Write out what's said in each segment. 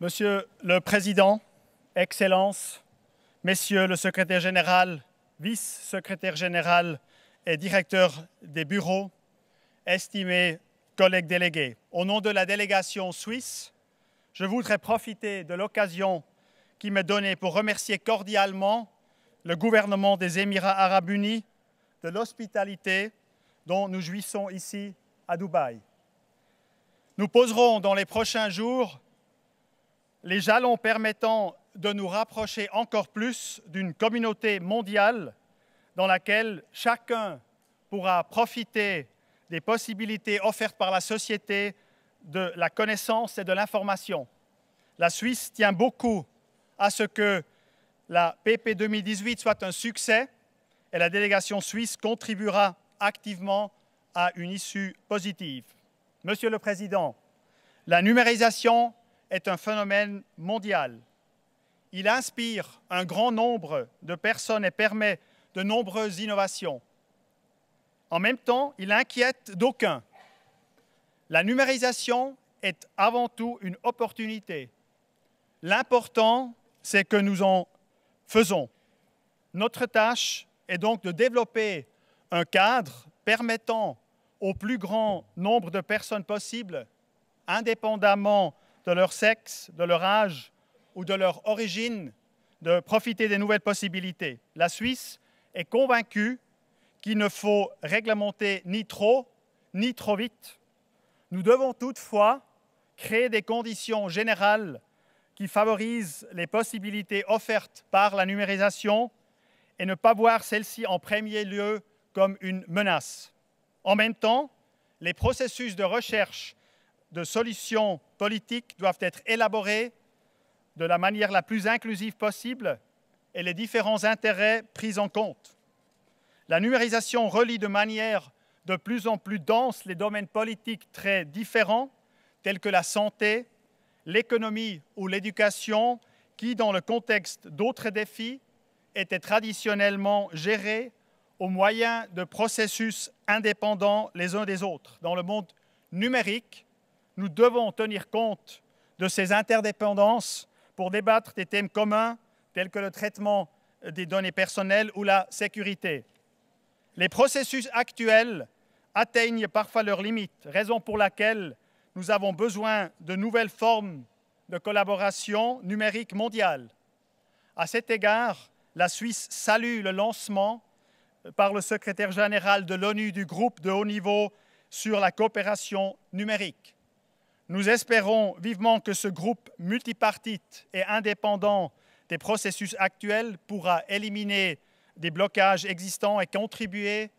Monsieur le Président, Excellences, Messieurs le Secrétaire général, Vice-secrétaire général et directeur des bureaux, estimés collègues délégués, au nom de la délégation suisse, je voudrais profiter de l'occasion qui m'est donnée pour remercier cordialement le gouvernement des Émirats arabes unis de l'hospitalité dont nous jouissons ici à Dubaï. Nous poserons dans les prochains jours les jalons permettant de nous rapprocher encore plus d'une communauté mondiale dans laquelle chacun pourra profiter des possibilités offertes par la société de la connaissance et de l'information. La Suisse tient beaucoup à ce que la PP 2018 soit un succès et la délégation suisse contribuera activement à une issue positive. Monsieur le Président, la numérisation est un phénomène mondial. Il inspire un grand nombre de personnes et permet de nombreuses innovations. En même temps, il inquiète d'aucuns. La numérisation est avant tout une opportunité. L'important, c'est que nous en faisons. Notre tâche est donc de développer un cadre permettant au plus grand nombre de personnes possible, indépendamment de leur sexe, de leur âge ou de leur origine de profiter des nouvelles possibilités. La Suisse est convaincue qu'il ne faut réglementer ni trop ni trop vite. Nous devons toutefois créer des conditions générales qui favorisent les possibilités offertes par la numérisation et ne pas voir celle-ci en premier lieu comme une menace. En même temps, les processus de recherche de solutions politiques doivent être élaborées de la manière la plus inclusive possible et les différents intérêts pris en compte. La numérisation relie de manière de plus en plus dense les domaines politiques très différents, tels que la santé, l'économie ou l'éducation, qui, dans le contexte d'autres défis, étaient traditionnellement gérés au moyen de processus indépendants les uns des autres. Dans le monde numérique, nous devons tenir compte de ces interdépendances pour débattre des thèmes communs tels que le traitement des données personnelles ou la sécurité. Les processus actuels atteignent parfois leurs limites, raison pour laquelle nous avons besoin de nouvelles formes de collaboration numérique mondiale. À cet égard, la Suisse salue le lancement par le secrétaire général de l'ONU du groupe de haut niveau sur la coopération numérique. Nous espérons vivement que ce groupe multipartite et indépendant des processus actuels pourra éliminer des blocages existants et contribuer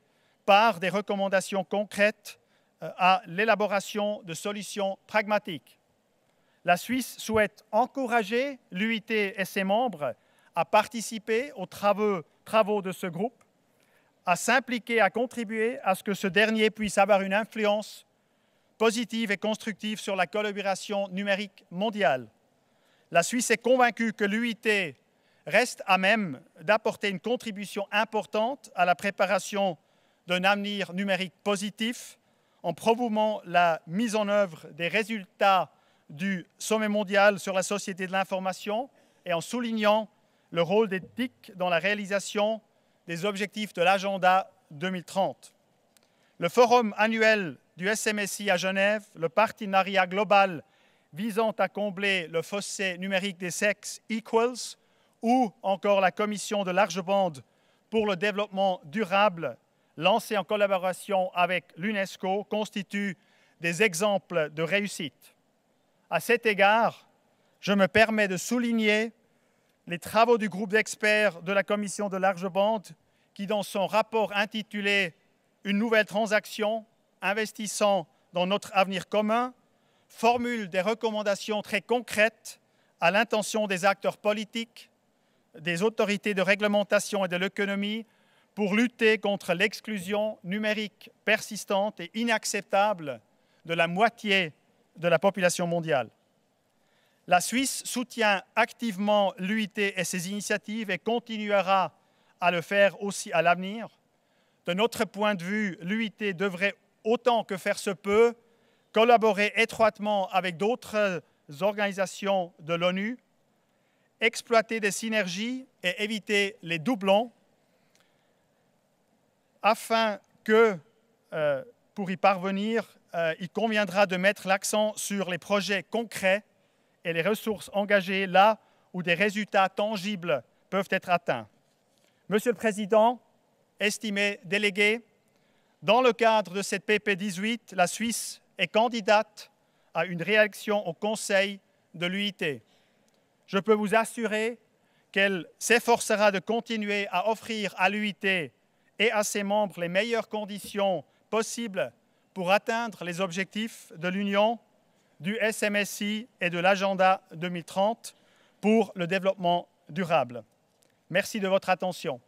par des recommandations concrètes euh, à l'élaboration de solutions pragmatiques. La Suisse souhaite encourager l'UIT et ses membres à participer aux travaux, travaux de ce groupe, à s'impliquer, à contribuer à ce que ce dernier puisse avoir une influence positive et constructive sur la collaboration numérique mondiale. La Suisse est convaincue que l'UIT reste à même d'apporter une contribution importante à la préparation d'un avenir numérique positif en promouvant la mise en œuvre des résultats du sommet mondial sur la société de l'information et en soulignant le rôle des TIC dans la réalisation des objectifs de l'agenda 2030. Le forum annuel du SMSI à Genève, le partenariat global visant à combler le fossé numérique des sexes Equals ou encore la commission de large bande pour le développement durable lancée en collaboration avec l'UNESCO constituent des exemples de réussite. À cet égard, je me permets de souligner les travaux du groupe d'experts de la commission de large bande qui, dans son rapport intitulé Une nouvelle transaction, investissant dans notre avenir commun, formule des recommandations très concrètes à l'intention des acteurs politiques, des autorités de réglementation et de l'économie pour lutter contre l'exclusion numérique persistante et inacceptable de la moitié de la population mondiale. La Suisse soutient activement l'UIT et ses initiatives et continuera à le faire aussi à l'avenir. De notre point de vue, l'UIT devrait autant que faire se peut, collaborer étroitement avec d'autres organisations de l'ONU, exploiter des synergies et éviter les doublons afin que, euh, pour y parvenir, euh, il conviendra de mettre l'accent sur les projets concrets et les ressources engagées là où des résultats tangibles peuvent être atteints. Monsieur le Président, estimés délégués, dans le cadre de cette PP18, la Suisse est candidate à une réaction au Conseil de l'UIT. Je peux vous assurer qu'elle s'efforcera de continuer à offrir à l'UIT et à ses membres les meilleures conditions possibles pour atteindre les objectifs de l'Union, du SMSI et de l'agenda 2030 pour le développement durable. Merci de votre attention.